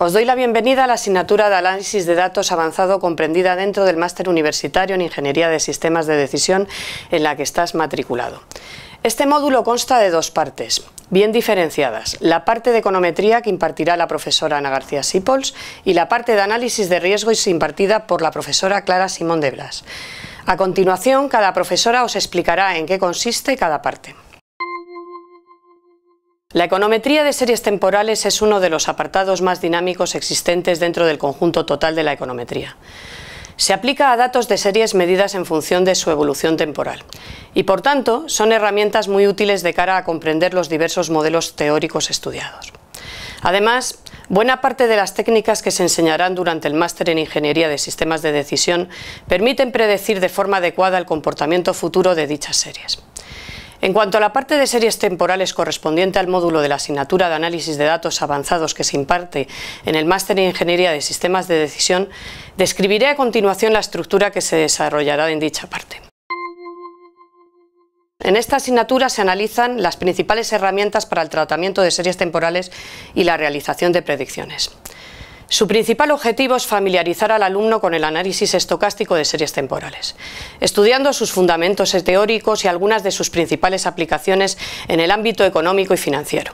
Os doy la bienvenida a la asignatura de Análisis de Datos Avanzado comprendida dentro del Máster Universitario en Ingeniería de Sistemas de Decisión en la que estás matriculado. Este módulo consta de dos partes, bien diferenciadas, la parte de econometría que impartirá la profesora Ana García Sipols y la parte de análisis de riesgos impartida por la profesora Clara Simón de Blas. A continuación, cada profesora os explicará en qué consiste cada parte. La econometría de series temporales es uno de los apartados más dinámicos existentes dentro del conjunto total de la econometría. Se aplica a datos de series medidas en función de su evolución temporal y, por tanto, son herramientas muy útiles de cara a comprender los diversos modelos teóricos estudiados. Además, buena parte de las técnicas que se enseñarán durante el máster en Ingeniería de Sistemas de Decisión permiten predecir de forma adecuada el comportamiento futuro de dichas series. En cuanto a la parte de series temporales correspondiente al módulo de la asignatura de análisis de datos avanzados que se imparte en el Máster en Ingeniería de Sistemas de Decisión, describiré a continuación la estructura que se desarrollará en dicha parte. En esta asignatura se analizan las principales herramientas para el tratamiento de series temporales y la realización de predicciones. Su principal objetivo es familiarizar al alumno con el análisis estocástico de series temporales, estudiando sus fundamentos teóricos y algunas de sus principales aplicaciones en el ámbito económico y financiero.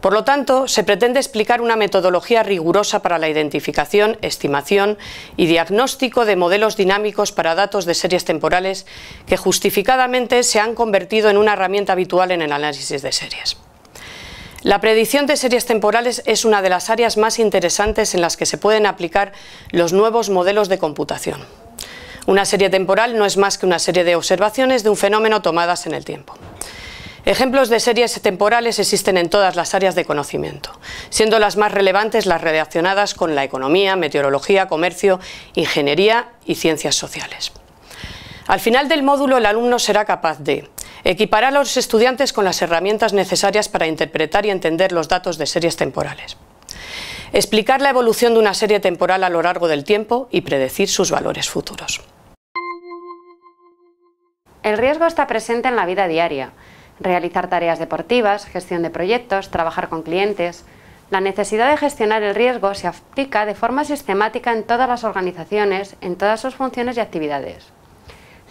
Por lo tanto, se pretende explicar una metodología rigurosa para la identificación, estimación y diagnóstico de modelos dinámicos para datos de series temporales que justificadamente se han convertido en una herramienta habitual en el análisis de series. La predicción de series temporales es una de las áreas más interesantes en las que se pueden aplicar los nuevos modelos de computación. Una serie temporal no es más que una serie de observaciones de un fenómeno tomadas en el tiempo. Ejemplos de series temporales existen en todas las áreas de conocimiento, siendo las más relevantes las relacionadas con la economía, meteorología, comercio, ingeniería y ciencias sociales. Al final del módulo el alumno será capaz de Equipará a los estudiantes con las herramientas necesarias para interpretar y entender los datos de series temporales. Explicar la evolución de una serie temporal a lo largo del tiempo y predecir sus valores futuros. El riesgo está presente en la vida diaria. Realizar tareas deportivas, gestión de proyectos, trabajar con clientes, la necesidad de gestionar el riesgo se aplica de forma sistemática en todas las organizaciones, en todas sus funciones y actividades.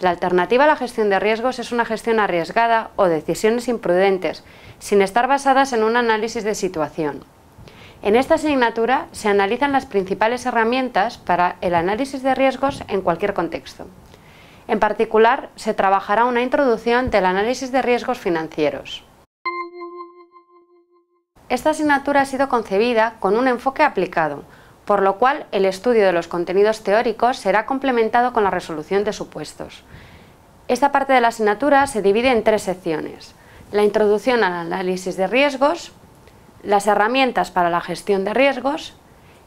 La alternativa a la gestión de riesgos es una gestión arriesgada o decisiones imprudentes, sin estar basadas en un análisis de situación. En esta asignatura se analizan las principales herramientas para el análisis de riesgos en cualquier contexto. En particular, se trabajará una introducción del análisis de riesgos financieros. Esta asignatura ha sido concebida con un enfoque aplicado, por lo cual el estudio de los contenidos teóricos será complementado con la resolución de supuestos. Esta parte de la asignatura se divide en tres secciones. La introducción al análisis de riesgos, las herramientas para la gestión de riesgos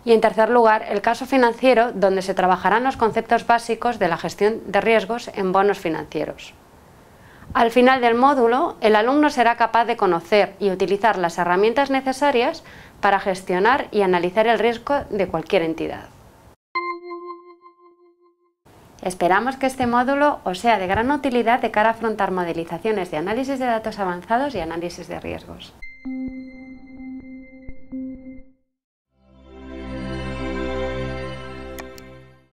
y, en tercer lugar, el caso financiero, donde se trabajarán los conceptos básicos de la gestión de riesgos en bonos financieros. Al final del módulo, el alumno será capaz de conocer y utilizar las herramientas necesarias para gestionar y analizar el riesgo de cualquier entidad. Esperamos que este módulo os sea de gran utilidad de cara a afrontar modelizaciones de análisis de datos avanzados y análisis de riesgos.